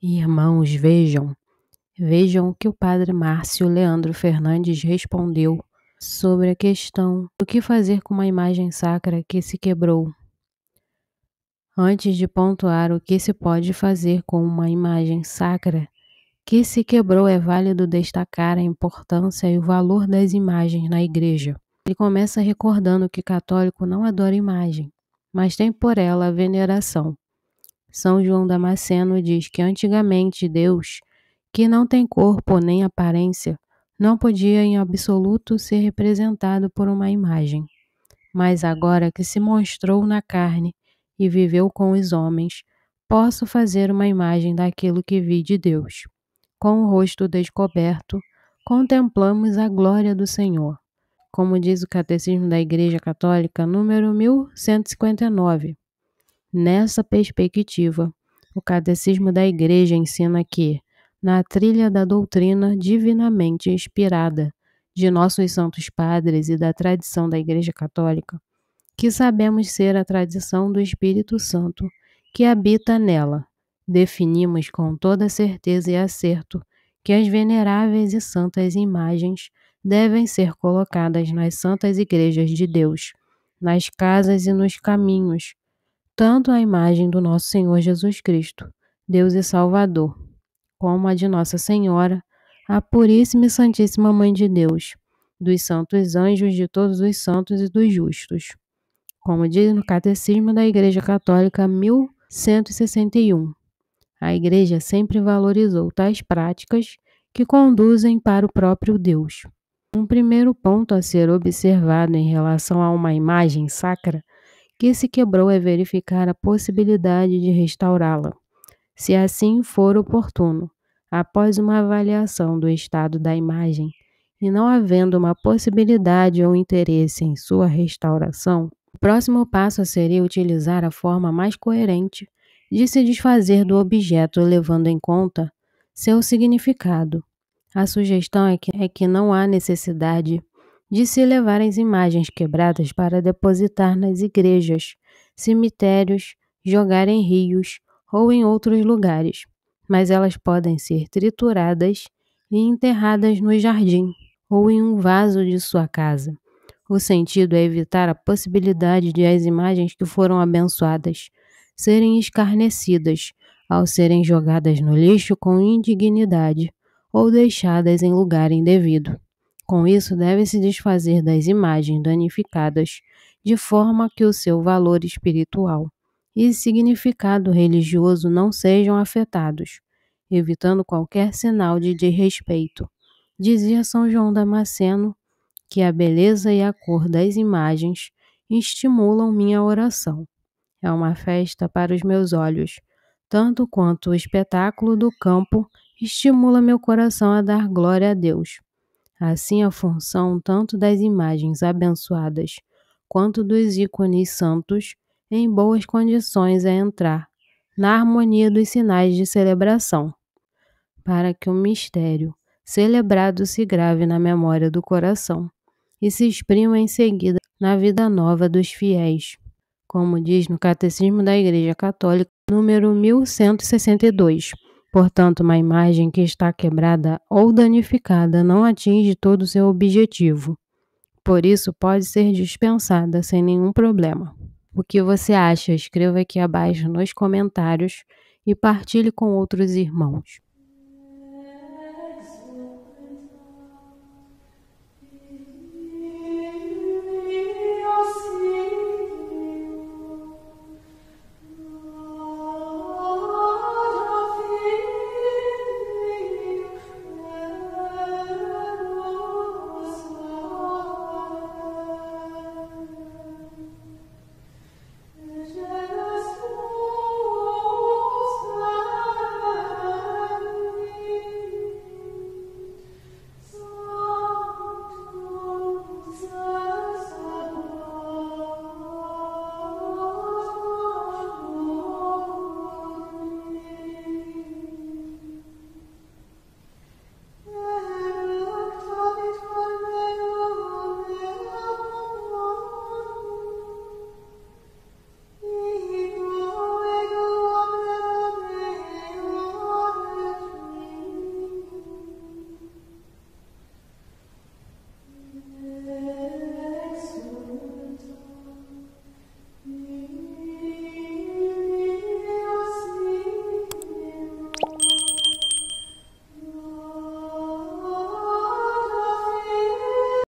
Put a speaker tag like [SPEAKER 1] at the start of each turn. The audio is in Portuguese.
[SPEAKER 1] Irmãos, vejam, vejam o que o padre Márcio Leandro Fernandes respondeu sobre a questão do que fazer com uma imagem sacra que se quebrou. Antes de pontuar o que se pode fazer com uma imagem sacra que se quebrou, é válido destacar a importância e o valor das imagens na igreja. Ele começa recordando que católico não adora imagem, mas tem por ela veneração. São João Damasceno diz que antigamente Deus, que não tem corpo nem aparência, não podia em absoluto ser representado por uma imagem. Mas agora que se mostrou na carne e viveu com os homens, posso fazer uma imagem daquilo que vi de Deus. Com o rosto descoberto, contemplamos a glória do Senhor. Como diz o Catecismo da Igreja Católica, número 1159. Nessa perspectiva, o Catecismo da Igreja ensina que, na trilha da doutrina divinamente inspirada de nossos santos padres e da tradição da Igreja Católica, que sabemos ser a tradição do Espírito Santo que habita nela, definimos com toda certeza e acerto que as veneráveis e santas imagens devem ser colocadas nas santas igrejas de Deus, nas casas e nos caminhos, tanto a imagem do nosso Senhor Jesus Cristo, Deus e Salvador, como a de Nossa Senhora, a Puríssima e Santíssima Mãe de Deus, dos santos anjos, de todos os santos e dos justos. Como diz no Catecismo da Igreja Católica 1161, a Igreja sempre valorizou tais práticas que conduzem para o próprio Deus. Um primeiro ponto a ser observado em relação a uma imagem sacra que se quebrou é verificar a possibilidade de restaurá-la, se assim for oportuno, após uma avaliação do estado da imagem, e não havendo uma possibilidade ou interesse em sua restauração, o próximo passo seria utilizar a forma mais coerente de se desfazer do objeto levando em conta seu significado. A sugestão é que, é que não há necessidade de se levar as imagens quebradas para depositar nas igrejas, cemitérios, jogar em rios ou em outros lugares, mas elas podem ser trituradas e enterradas no jardim ou em um vaso de sua casa. O sentido é evitar a possibilidade de as imagens que foram abençoadas serem escarnecidas ao serem jogadas no lixo com indignidade ou deixadas em lugar indevido. Com isso, deve se desfazer das imagens danificadas, de forma que o seu valor espiritual e significado religioso não sejam afetados, evitando qualquer sinal de desrespeito. Dizia São João Damasceno que a beleza e a cor das imagens estimulam minha oração. É uma festa para os meus olhos, tanto quanto o espetáculo do campo estimula meu coração a dar glória a Deus. Assim, a função tanto das imagens abençoadas quanto dos ícones santos em boas condições é entrar na harmonia dos sinais de celebração, para que o mistério celebrado se grave na memória do coração e se exprima em seguida na vida nova dos fiéis, como diz no Catecismo da Igreja Católica, número 1162. Portanto, uma imagem que está quebrada ou danificada não atinge todo o seu objetivo. Por isso, pode ser dispensada sem nenhum problema. O que você acha? Escreva aqui abaixo nos comentários e partilhe com outros irmãos.